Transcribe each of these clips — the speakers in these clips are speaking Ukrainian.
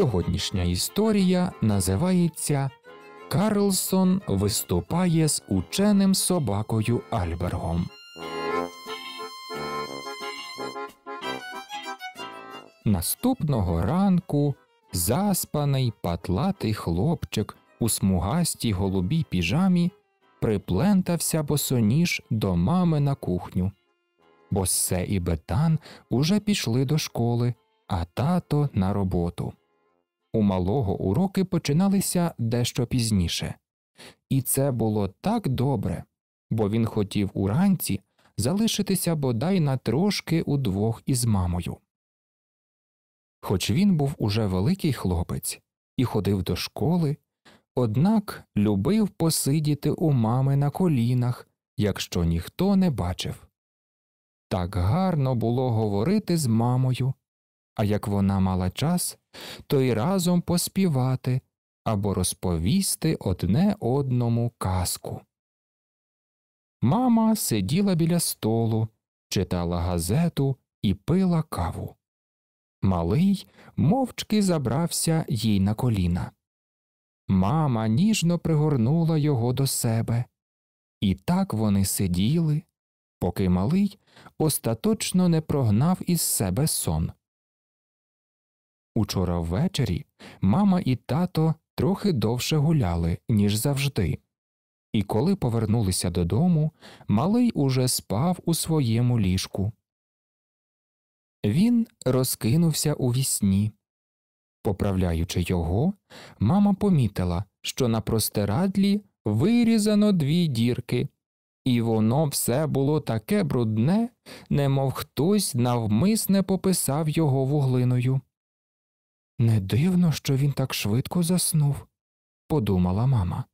Сьогоднішня історія називається Карлсон виступає з ученим собакою Альбергом. Наступного ранку заспаний патлатий хлопчик у смугастій голубій піжамі приплентався босоніж до мами на кухню. Боссе і бетан уже пішли до школи, а тато на роботу. У малого уроки починалися дещо пізніше, і це було так добре, бо він хотів уранці залишитися бодай на трошки удвох із мамою. Хоч він був уже великий хлопець і ходив до школи, однак любив посидіти у мами на колінах, якщо ніхто не бачив. Так гарно було говорити з мамою а як вона мала час, то й разом поспівати або розповісти одне одному казку. Мама сиділа біля столу, читала газету і пила каву. Малий мовчки забрався їй на коліна. Мама ніжно пригорнула його до себе. І так вони сиділи, поки малий остаточно не прогнав із себе сон. Учора ввечері мама і тато трохи довше гуляли, ніж завжди, і коли повернулися додому, малий уже спав у своєму ліжку. Він розкинувся у вісні. Поправляючи його, мама помітила, що на простирадлі вирізано дві дірки, і воно все було таке брудне, немов хтось навмисне пописав його вуглиною. Не дивно, що він так швидко заснув, подумала мама.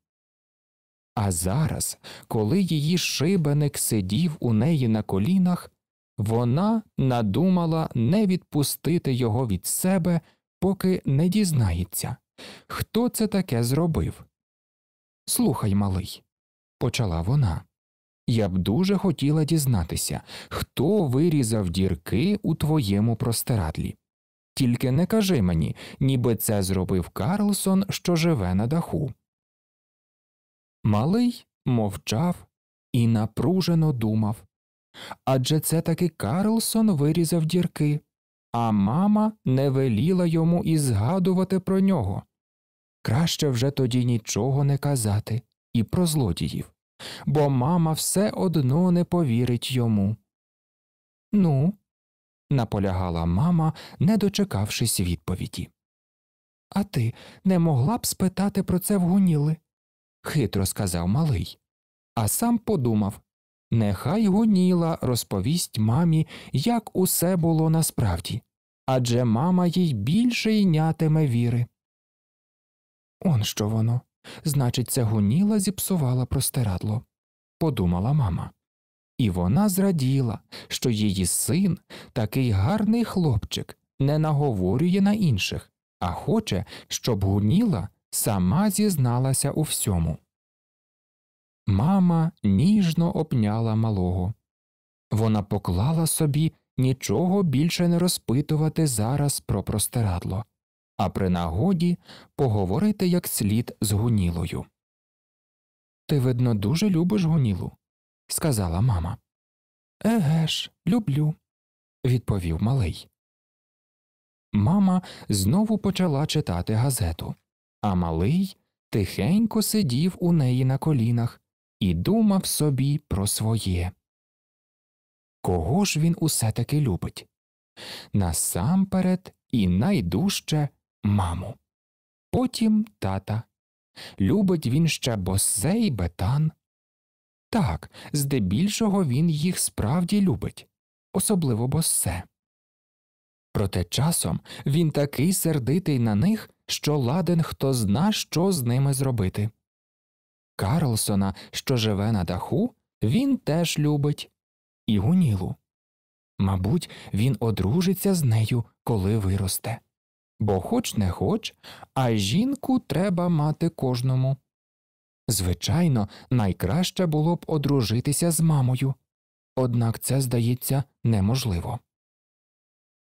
А зараз, коли її шибеник сидів у неї на колінах, вона надумала не відпустити його від себе, поки не дізнається, хто це таке зробив. Слухай, малий, почала вона. Я б дуже хотіла дізнатися, хто вирізав дірки у твоєму простирадлі. Тільки не кажи мені, ніби це зробив Карлсон, що живе на даху. Малий мовчав і напружено думав адже це таки Карлсон вирізав дірки, а мама не веліла йому і згадувати про нього. Краще вже тоді нічого не казати і про злодіїв, бо мама все одно не повірить йому. Ну, наполягала мама, не дочекавшись відповіді. А ти не могла б спитати про це в гуніли? хитро сказав малий, а сам подумав нехай гуніла розповість мамі, як усе було насправді, адже мама їй більше йнятиме віри. Он що воно. Значить, це гуніла зіпсувала простирадло, подумала мама. І вона зраділа, що її син, такий гарний хлопчик, не наговорює на інших, а хоче, щоб гуніла сама зізналася у всьому. Мама ніжно обняла малого. Вона поклала собі нічого більше не розпитувати зараз про простирадло, а при нагоді поговорити як слід з гунілою. Ти, видно, дуже любиш гунілу сказала мама. Еге ж, люблю, відповів малий. Мама знову почала читати газету, а малий тихенько сидів у неї на колінах і думав собі про своє. Кого ж він усе таки любить? Насамперед і найдужче маму. Потім тата. Любить він ще босей бетан, так, здебільшого він їх справді любить, особливо боссе. Проте часом він такий сердитий на них, що ладен хто зна, що з ними зробити. Карлсона, що живе на даху, він теж любить і гунілу. Мабуть, він одружиться з нею, коли виросте. Бо, хоч не хоч, а жінку треба мати кожному. Звичайно, найкраще було б одружитися з мамою, однак це здається неможливо.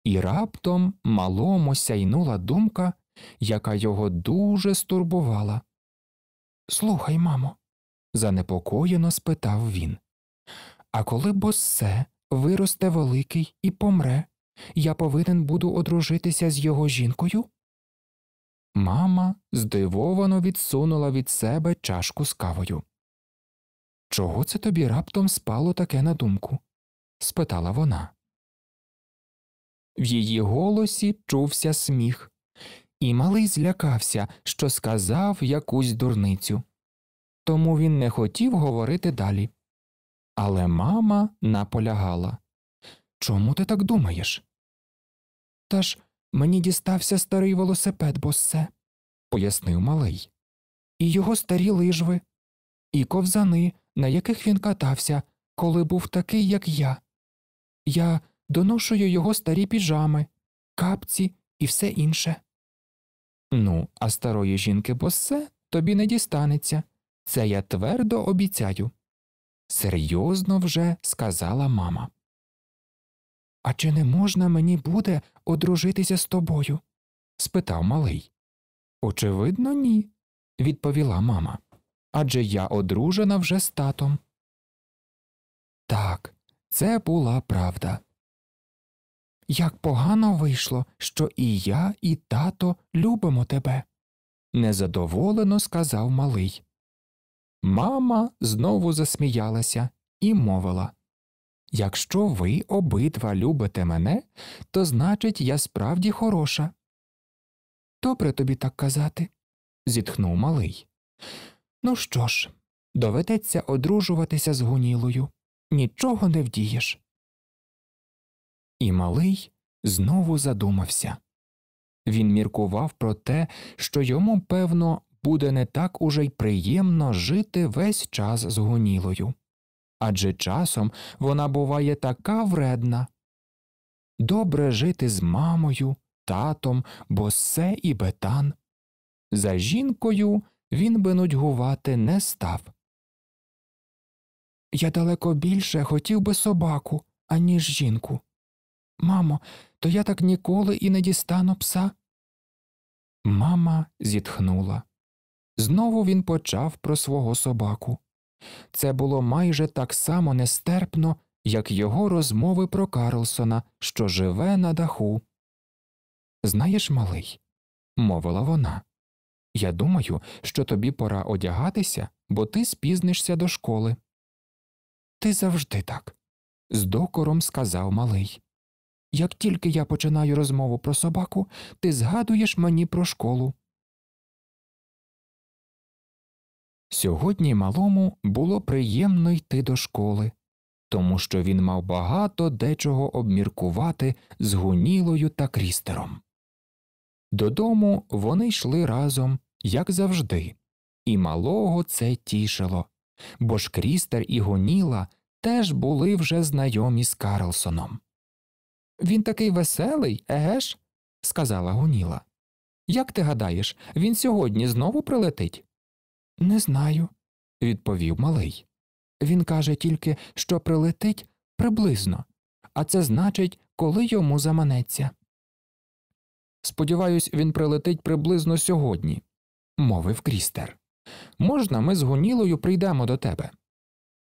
І раптом малому сяйнула думка, яка його дуже стурбувала. Слухай, мамо, занепокоєно спитав він. А коли боссе виросте великий і помре, я повинен буду одружитися з його жінкою? Мама здивовано відсунула від себе чашку з кавою. Чого це тобі раптом спало таке на думку? спитала вона. В її голосі чувся сміх, і малий злякався, що сказав якусь дурницю. Тому він не хотів говорити далі. Але мама наполягала Чому ти так думаєш? Та ж Мені дістався старий велосипед, боссе, пояснив малий, і його старі лижви, і ковзани, на яких він катався, коли був такий, як я. Я доношую його старі піжами, капці і все інше. Ну, а старої жінки боссе тобі не дістанеться. Це я твердо обіцяю. Серйозно вже сказала мама. А чи не можна мені буде одружитися з тобою? спитав малий. Очевидно, ні, відповіла мама. Адже я одружена вже з татом. Так, це була правда. Як погано вийшло, що і я, і тато любимо тебе, незадоволено сказав малий. Мама знову засміялася і мовила Якщо ви обидва любите мене, то значить, я справді хороша. Добре тобі так казати, зітхнув малий. Ну що ж, доведеться одружуватися з гунілою. Нічого не вдієш. І малий знову задумався. Він міркував про те, що йому, певно, буде не так уже й приємно жити весь час з гунілою адже часом вона буває така вредна. Добре жити з мамою, татом, босе і бетан. За жінкою він би нудьгувати не став. Я далеко більше хотів би собаку, аніж жінку. Мамо, то я так ніколи і не дістану пса. Мама зітхнула. Знову він почав про свого собаку. Це було майже так само нестерпно, як його розмови про Карлсона, що живе на даху. Знаєш, малий, мовила вона, я думаю, що тобі пора одягатися, бо ти спізнишся до школи. Ти завжди так, з докором сказав малий. Як тільки я починаю розмову про собаку, ти згадуєш мені про школу. Сьогодні малому було приємно йти до школи, тому що він мав багато дечого обміркувати з гунілою та крістером. Додому вони йшли разом, як завжди, і малого це тішило, бо ж крістер і гуніла теж були вже знайомі з Карлсоном. Він такий веселий, егеш?» – сказала гуніла. Як ти гадаєш, він сьогодні знову прилетить? Не знаю, відповів малий. Він каже тільки, що прилетить приблизно, а це значить, коли йому заманеться. Сподіваюсь, він прилетить приблизно сьогодні, мовив крістер. Можна, ми з гонілою прийдемо до тебе?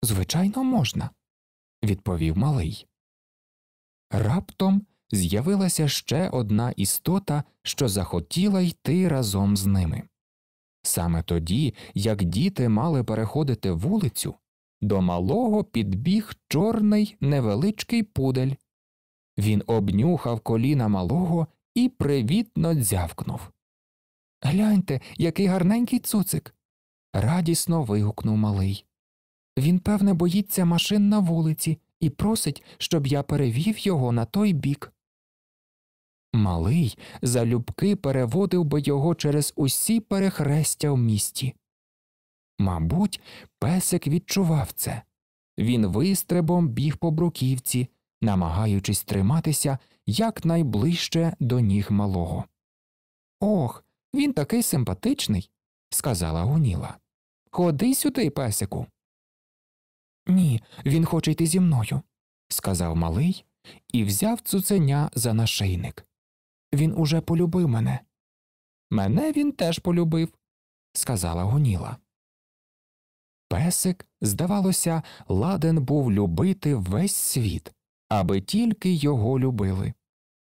Звичайно, можна, відповів малий. Раптом з'явилася ще одна істота, що захотіла йти разом з ними. Саме тоді, як діти мали переходити вулицю, до малого підбіг чорний невеличкий пудель. Він обнюхав коліна малого і привітно дзявкнув. Гляньте, який гарненький цуцик. радісно вигукнув малий. Він, певне, боїться машин на вулиці і просить, щоб я перевів його на той бік. Малий залюбки переводив би його через усі перехрестя в місті. Мабуть, песик відчував це. Він вистребом біг по бруківці, намагаючись триматися якнайближче до ніг малого. Ох, він такий симпатичний, сказала Гуніла. Ходи сюди, песику. Ні, він хоче йти зі мною, сказав малий і взяв цуценя за нашийник. Він уже полюбив мене. Мене він теж полюбив, сказала гоніла. Песик, здавалося, ладен був любити весь світ, аби тільки його любили.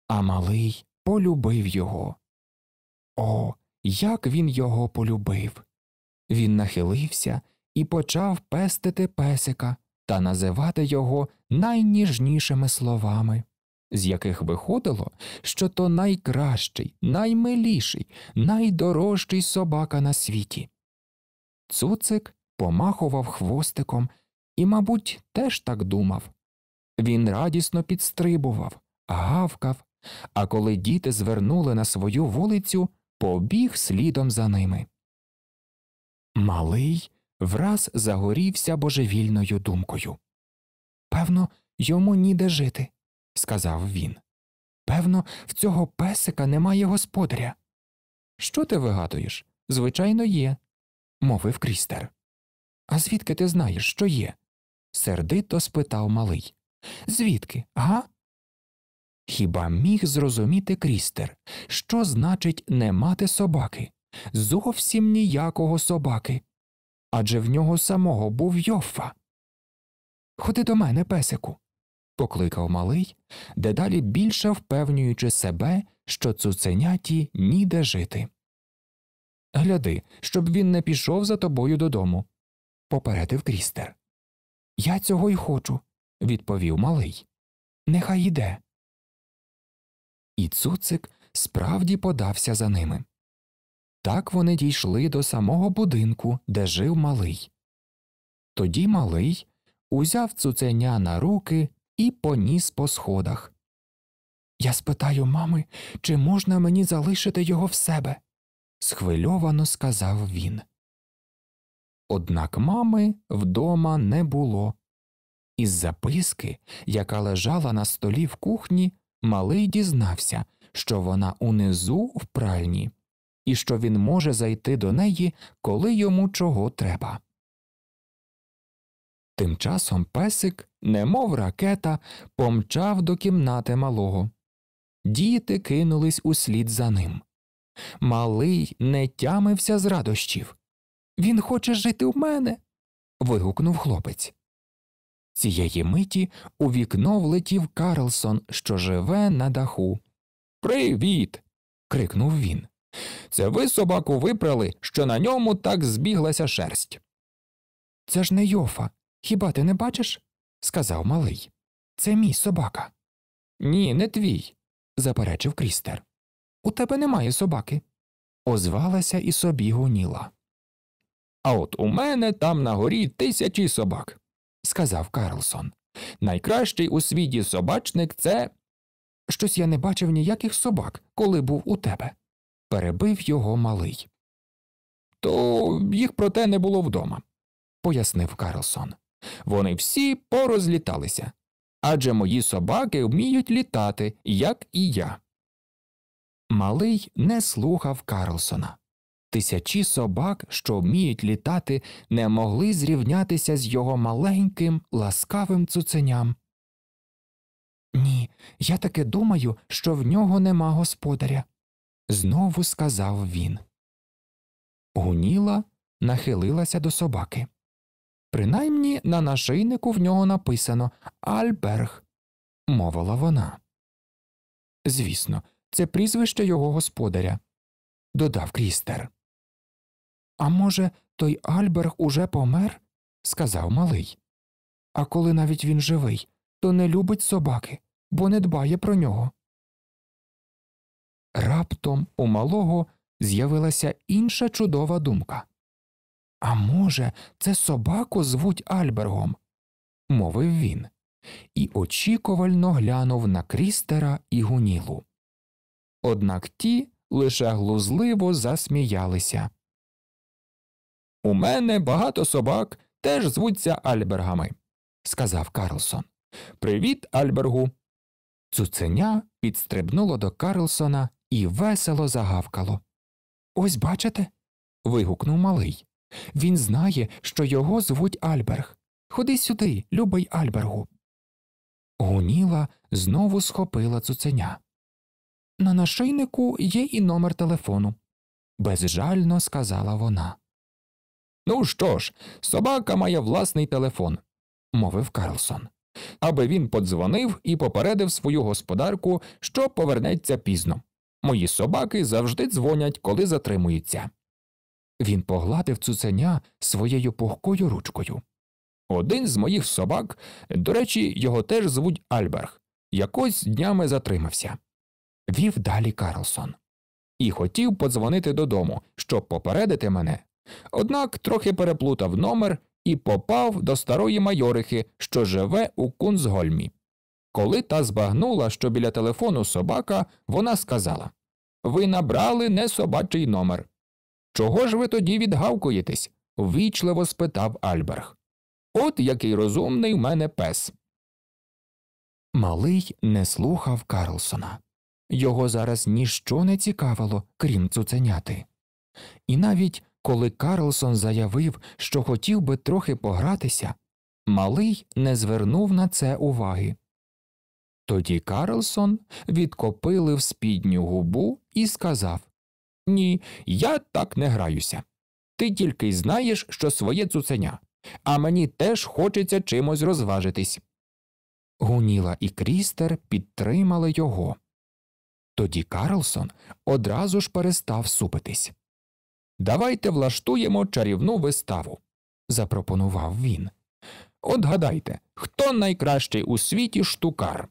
А малий полюбив його. О, як він його полюбив! Він нахилився і почав пестити песика та називати його найніжнішими словами з яких виходило, що то найкращий, наймиліший, найдорожчий собака на світі. Цуцик помахував хвостиком і, мабуть, теж так думав. Він радісно підстрибував, гавкав, а коли діти звернули на свою вулицю, побіг слідом за ними. Малий враз загорівся божевільною думкою. Певно, йому ніде жити сказав він. Певно, в цього песика немає господаря. Що ти вигадуєш? Звичайно, є, мовив крістер. А звідки ти знаєш, що є? сердито спитав малий. Звідки, га? Хіба міг зрозуміти крістер, що значить не мати собаки? Зовсім ніякого собаки. Адже в нього самого був йоффа. Ходи до мене, песику, покликав малий, дедалі більше впевнюючи себе, що цуценяті ніде жити. Гляди, щоб він не пішов за тобою додому, попередив крістер. Я цього й хочу, відповів малий. Нехай іде. І цуцик справді подався за ними. Так вони дійшли до самого будинку, де жив малий. Тоді малий узяв цуценя на руки і поніс по сходах. Я спитаю мами, чи можна мені залишити його в себе? схвильовано сказав він. Однак мами вдома не було. Із записки, яка лежала на столі в кухні, малий дізнався, що вона унизу в пральні, і що він може зайти до неї, коли йому чого треба. Тим часом песик, немов ракета, помчав до кімнати малого. Діти кинулись услід за ним. Малий не тямився з радощів. Він хоче жити в мене. вигукнув хлопець. Цієї миті у вікно влетів Карлсон, що живе на даху. Привіт. крикнув він. Це ви собаку випрали, що на ньому так збіглася шерсть. Це ж не Йофа, Хіба ти не бачиш? сказав малий. Це мій собака. Ні, не твій, заперечив крістер. У тебе немає собаки. Озвалася і собі гоніла. А от у мене там на горі тисячі собак, сказав Карлсон. Найкращий у світі собачник це. Щось я не бачив ніяких собак, коли був у тебе. Перебив його малий. То їх проте не було вдома, пояснив Карлсон. Вони всі порозліталися. Адже мої собаки вміють літати, як і я. Малий не слухав Карлсона. Тисячі собак, що вміють літати, не могли зрівнятися з його маленьким, ласкавим цуценям. Ні, я таки думаю, що в нього нема господаря, знову сказав він. Гуніла нахилилася до собаки. Принаймні на нашийнику в нього написано Альберг, мовила вона. Звісно, це прізвище його господаря, додав Крістер. А може, той Альберг уже помер? сказав малий. А коли навіть він живий, то не любить собаки, бо не дбає про нього. Раптом у малого з'явилася інша чудова думка. А може, це собаку звуть Альбергом, мовив він, і очікувально глянув на крістера і гунілу. Однак ті лише глузливо засміялися. У мене багато собак теж звуться Альбергами, сказав Карлсон. Привіт, Альбергу. Цуценя підстрибнуло до Карлсона і весело загавкало. Ось бачите. вигукнув малий. Він знає, що його звуть Альберг. Ходи сюди, любий Альбергу. Гуніла знову схопила цуценя. На нашийнику є і номер телефону, безжально сказала вона. Ну що ж, собака має власний телефон, мовив Карлсон, аби він подзвонив і попередив свою господарку, що повернеться пізно. Мої собаки завжди дзвонять, коли затримуються. Він погладив цуценя своєю пухкою ручкою. Один з моїх собак, до речі, його теж звуть Альберг, якось днями затримався, вів далі Карлсон і хотів подзвонити додому, щоб попередити мене. Однак трохи переплутав номер і попав до старої майорихи, що живе у Кунзгольмі. Коли та збагнула, що біля телефону собака, вона сказала Ви набрали не собачий номер. Чого ж ви тоді відгавкуєтесь? ввічливо спитав Альберг. От який розумний в мене пес. Малий не слухав Карлсона. Його зараз ніщо не цікавило, крім цуценяти. І навіть коли Карлсон заявив, що хотів би трохи погратися, малий не звернув на це уваги. Тоді Карлсон відкопили в спідню губу і сказав ні, я так не граюся. Ти тільки й знаєш, що своє цуценя, а мені теж хочеться чимось розважитись. Гуніла і Крістер підтримали його. Тоді Карлсон одразу ж перестав супитись. Давайте влаштуємо чарівну виставу, запропонував він. От гадайте, хто найкращий у світі штукар.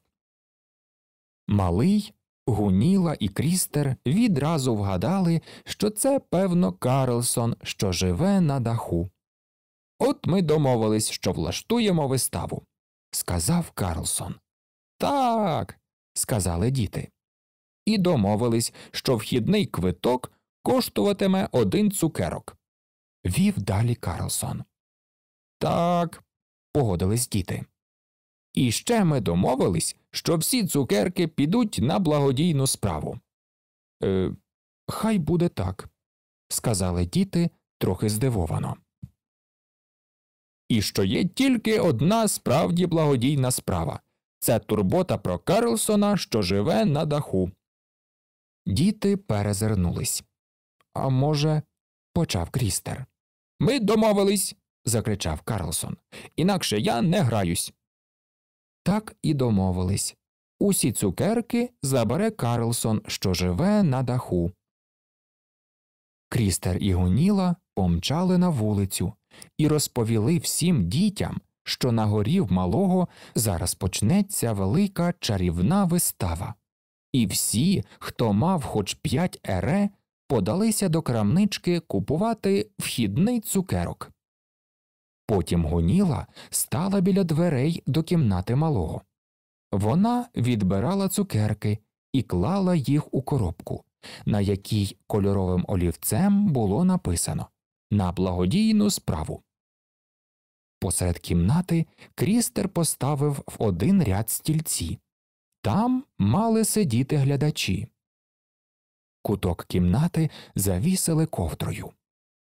Малий Гуніла і Крістер відразу вгадали, що це, певно, Карлсон, що живе на даху. От ми домовились, що влаштуємо виставу, сказав Карлсон. Так, сказали діти. І домовились, що вхідний квиток коштуватиме один цукерок. Вів далі Карлсон. Так, погодились діти. І ще ми домовились, що всі цукерки підуть на благодійну справу. Е, Хай буде так, сказали діти трохи здивовано. І що є тільки одна справді благодійна справа це турбота про Карлсона, що живе на даху. Діти перезирнулись. А може, почав Крістер. Ми домовились. закричав Карлсон. Інакше я не граюсь. Так і домовились усі цукерки забере Карлсон, що живе на даху. Крістер і Гуніла помчали на вулицю і розповіли всім дітям, що на горі в малого зараз почнеться велика чарівна вистава. І всі, хто мав хоч п'ять ере, подалися до крамнички купувати вхідний цукерок. Потім гоніла стала біля дверей до кімнати малого. Вона відбирала цукерки і клала їх у коробку, на якій кольоровим олівцем було написано на благодійну справу. Посеред кімнати крістер поставив в один ряд стільці. Там мали сидіти глядачі. Куток кімнати завісили ковдрою.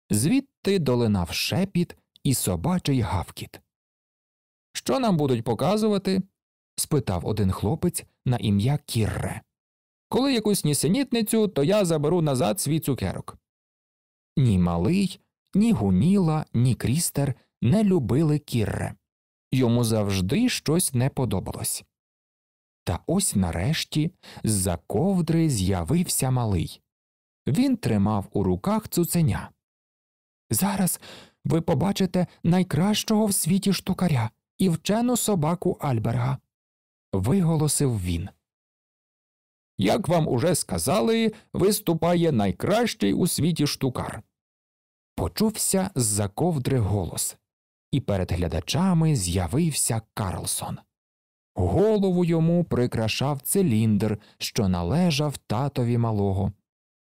Звідти долинав шепіт і собачий гавкіт. Що нам будуть показувати? спитав один хлопець на ім'я Кірре. Коли якусь нісенітницю, то я заберу назад свій цукерок. Ні малий, ні гуміла, ні крістер не любили Кірре. Йому завжди щось не подобалось. Та ось нарешті з за ковдри з'явився малий. Він тримав у руках цуценя. Зараз ви побачите найкращого в світі штукаря і вчену собаку Альберга. Виголосив він. Як вам уже сказали, виступає найкращий у світі штукар. Почувся з за ковдри голос, і перед глядачами з'явився Карлсон. Голову йому прикрашав циліндр, що належав татові малого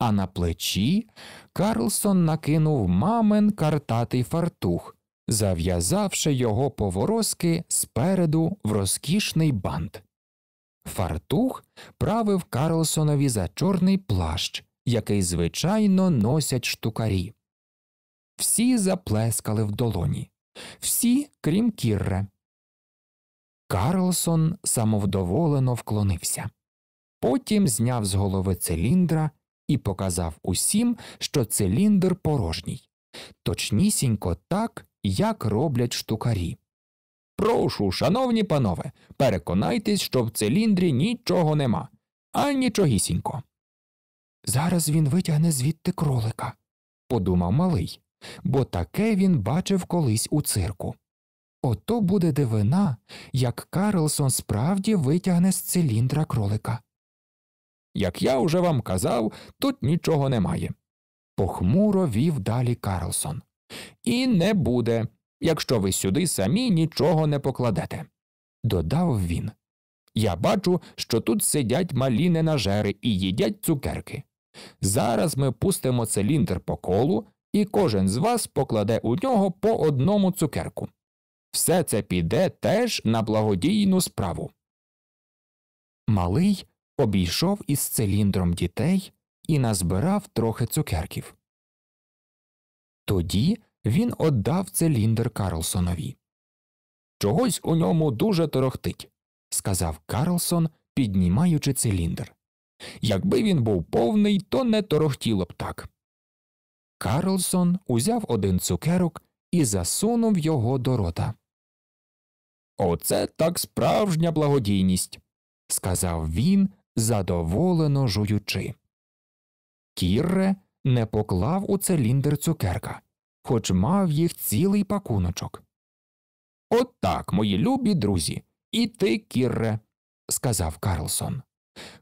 а на плечі Карлсон накинув мамин картатий фартух, зав'язавши його поворозки спереду в розкішний бант. Фартух правив Карлсонові за чорний плащ, який звичайно носять штукарі. Всі заплескали в долоні, всі, крім Кірре. Карлсон самовдоволено вклонився. Потім зняв з голови циліндра і показав усім, що циліндр порожній, точнісінько так, як роблять штукарі. Прошу, шановні панове, переконайтесь, що в циліндрі нічого нема, а нічогісінько. Зараз він витягне звідти кролика, подумав малий, бо таке він бачив колись у цирку. Ото буде дивина, як Карлсон справді витягне з циліндра кролика. Як я уже вам казав, тут нічого немає. Похмуро вів далі Карлсон. І не буде, якщо ви сюди самі нічого не покладете, додав він. Я бачу, що тут сидять малі ненажери і їдять цукерки. Зараз ми пустимо циліндр по колу, і кожен з вас покладе у нього по одному цукерку. Все це піде теж на благодійну справу. Малий обійшов із циліндром дітей і назбирав трохи цукерків. Тоді він отдав циліндр Карлсонові. Чогось у ньому дуже торохтить, сказав Карлсон, піднімаючи циліндр. Якби він був повний, то не торохтіло б так. Карлсон узяв один цукерок і засунув його до рота. Оце так справжня благодійність, сказав він, задоволено жуючи. Кірре не поклав у циліндр цукерка, хоч мав їх цілий пакуночок. «От так, мої любі друзі, і ти, Кірре, сказав Карлсон.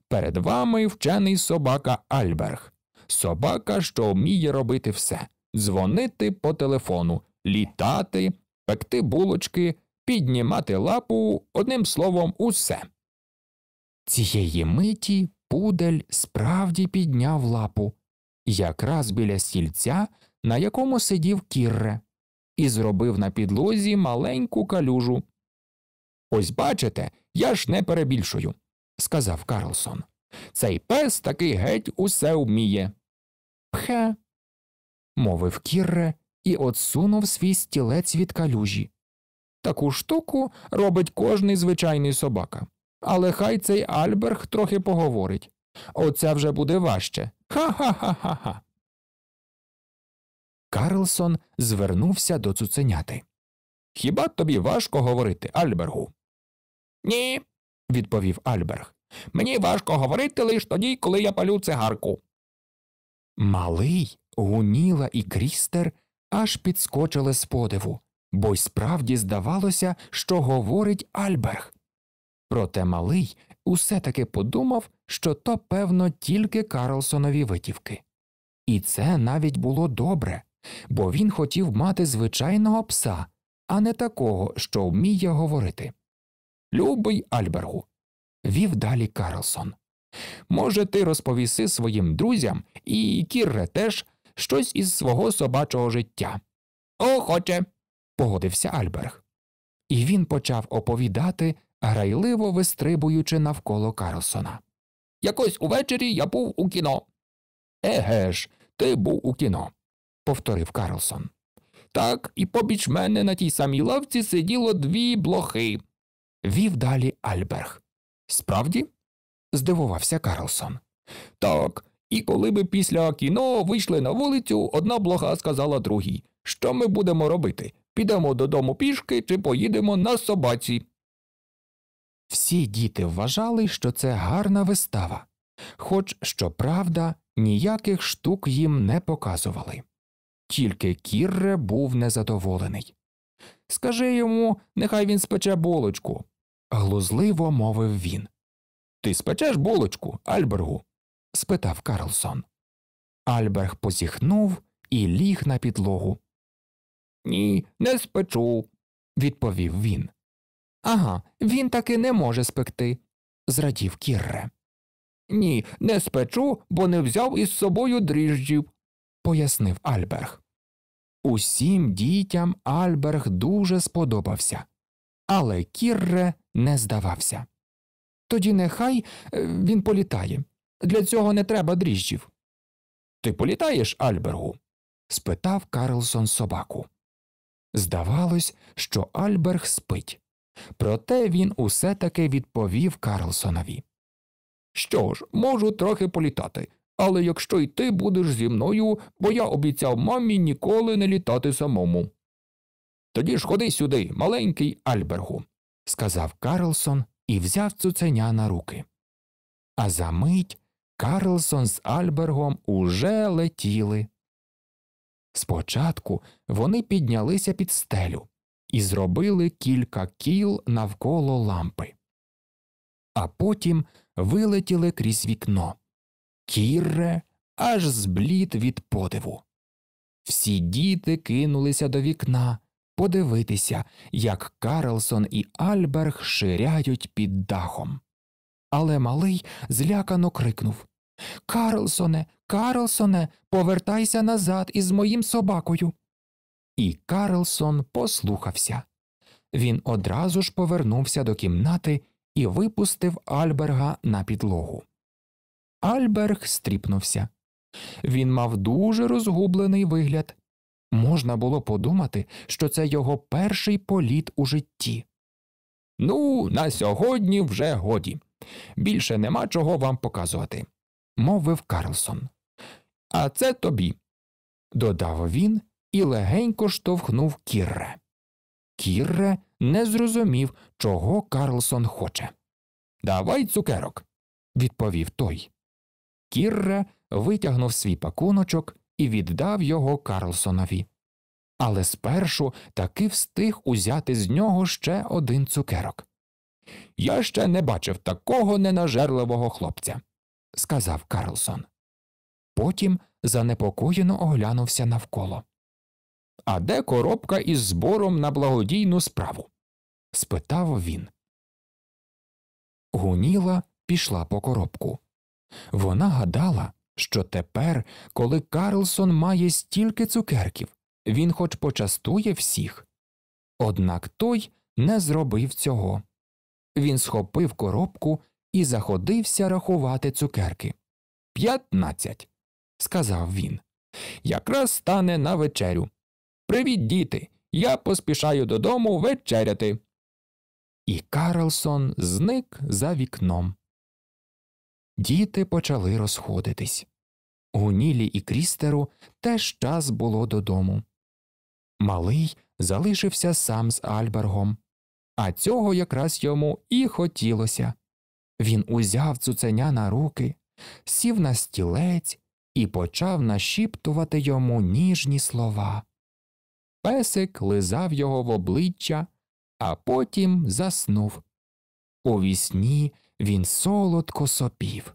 Перед вами вчений собака Альберг, собака, що вміє робити все дзвонити по телефону, літати, пекти булочки, піднімати лапу, одним словом, усе. Цієї миті пудель справді підняв лапу, якраз біля стільця, на якому сидів кірре, і зробив на підлозі маленьку калюжу. Ось бачите, я ж не перебільшую, сказав Карлсон. Цей пес таки геть усе вміє. Пхе. мовив кірре і отсунув свій стілець від калюжі. Таку штуку робить кожний звичайний собака але хай цей Альберг трохи поговорить. Оце вже буде важче. Ха-ха-ха-ха-ха. Карлсон звернувся до цуценяти. Хіба тобі важко говорити, Альбергу? Ні, відповів Альберг. Мені важко говорити лише тоді, коли я палю цигарку. Малий, гуніла і крістер аж підскочили з подиву, бо й справді здавалося, що говорить Альберг. Проте малий усе таки подумав, що то, певно, тільки Карлсонові витівки. І це навіть було добре, бо він хотів мати звичайного пса, а не такого, що вміє говорити. Любий Альбергу. вів далі Карлсон. Може, ти розповіси своїм друзям і Кірре теж щось із свого собачого життя. Охоче. погодився Альберг. І він почав оповідати грайливо вистрибуючи навколо Карлсона. Якось увечері я був у кіно. Еге ж, ти був у кіно, повторив Карлсон. Так, і побіч мене на тій самій лавці сиділо дві блохи. Вів далі Альберг. Справді? здивувався Карлсон. Так, і коли ми після кіно вийшли на вулицю, одна блоха сказала другій Що ми будемо робити? Підемо додому пішки чи поїдемо на собаці. Всі діти вважали, що це гарна вистава, хоч, щоправда, ніяких штук їм не показували. Тільки Кірре був незадоволений. Скажи йому, нехай він спече булочку, глузливо мовив він. Ти спечеш булочку, Альбергу? спитав Карлсон. Альберг позіхнув і ліг на підлогу. Ні, не спечу, відповів він. Ага, він таки не може спекти, зрадів Кірре. Ні, не спечу, бо не взяв із собою дріжджів, пояснив Альберг. Усім дітям Альберг дуже сподобався, але Кірре не здавався. Тоді нехай е, він політає. Для цього не треба дріжджів. Ти політаєш, Альбергу? спитав Карлсон собаку. Здавалось, що Альберг спить. Проте він усе таки відповів Карлсонові Що ж, можу трохи політати, але якщо й ти будеш зі мною, бо я обіцяв мамі ніколи не літати самому. Тоді ж ходи сюди, маленький Альбергу, сказав Карлсон і взяв цуценя на руки. А за мить Карлсон з Альбергом уже летіли. Спочатку вони піднялися під стелю і зробили кілька кіл навколо лампи. А потім вилетіли крізь вікно. Кірре аж зблід від подиву. Всі діти кинулися до вікна подивитися, як Карлсон і Альберг ширяють під дахом. Але малий злякано крикнув Карлсоне, Карлсоне, повертайся назад із моїм собакою і Карлсон послухався. Він одразу ж повернувся до кімнати і випустив Альберга на підлогу. Альберг стріпнувся. Він мав дуже розгублений вигляд. Можна було подумати, що це його перший політ у житті. Ну, на сьогодні вже годі. Більше нема чого вам показувати, мовив Карлсон. А це тобі, додав він і легенько штовхнув Кірре. Кірре не зрозумів, чого Карлсон хоче. Давай цукерок, відповів той. Кірре витягнув свій пакуночок і віддав його Карлсонові. Але спершу таки встиг узяти з нього ще один цукерок. Я ще не бачив такого ненажерливого хлопця, сказав Карлсон. Потім занепокоєно оглянувся навколо. А де коробка із збором на благодійну справу? спитав він. Гуніла пішла по коробку. Вона гадала, що тепер, коли Карлсон має стільки цукерків, він хоч почастує всіх. Однак той не зробив цього. Він схопив коробку і заходився рахувати цукерки. П'ятнадцять, сказав він. Якраз стане на вечерю. Привіт, діти! Я поспішаю додому вечеряти. І Карлсон зник за вікном. Діти почали розходитись. У Нілі і Крістеру теж час було додому. Малий залишився сам з Альбергом, а цього якраз йому і хотілося. Він узяв цуценя на руки, сів на стілець і почав нашіптувати йому ніжні слова. Песик лизав його в обличчя, а потім заснув. У вісні він солодко сопів.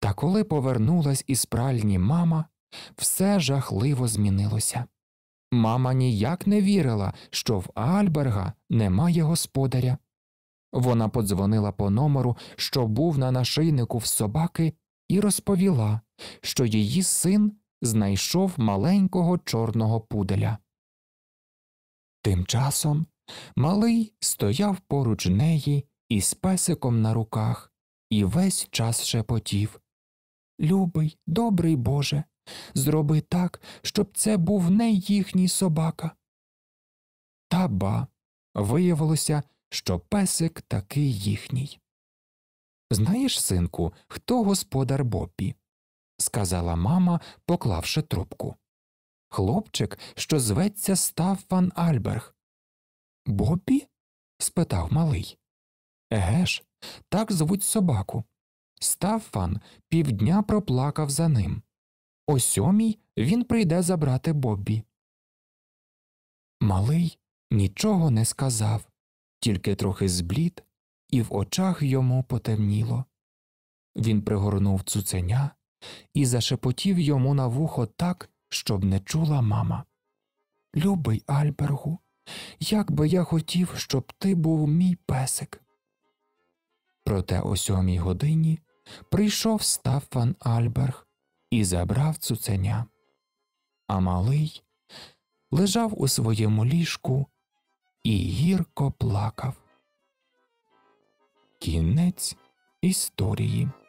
Та коли повернулась із пральні мама, все жахливо змінилося. Мама ніяк не вірила, що в Альберга немає господаря. Вона подзвонила по номеру, що був на нашийнику в собаки, і розповіла, що її син знайшов маленького чорного пуделя. Тим часом малий стояв поруч неї із песиком на руках і весь час шепотів Любий, добрий Боже, зроби так, щоб це був не їхній собака. Та ба, виявилося, що песик таки їхній. Знаєш, синку, хто господар Бобі? сказала мама, поклавши трубку. Хлопчик, що зветься Стаффан Альберг. Бобі? спитав малий. Еге ж, так звуть собаку. Стаффан півдня проплакав за ним. О сьомій він прийде забрати Боббі. Малий нічого не сказав, тільки трохи зблід, і в очах йому потемніло. Він пригорнув цуценя і зашепотів йому на вухо так, щоб не чула мама. Любий Альбергу, як би я хотів, щоб ти був мій песик. Проте о сьомій годині прийшов Стаффан Альберг і забрав цуценя. А малий лежав у своєму ліжку і гірко плакав. Кінець історії.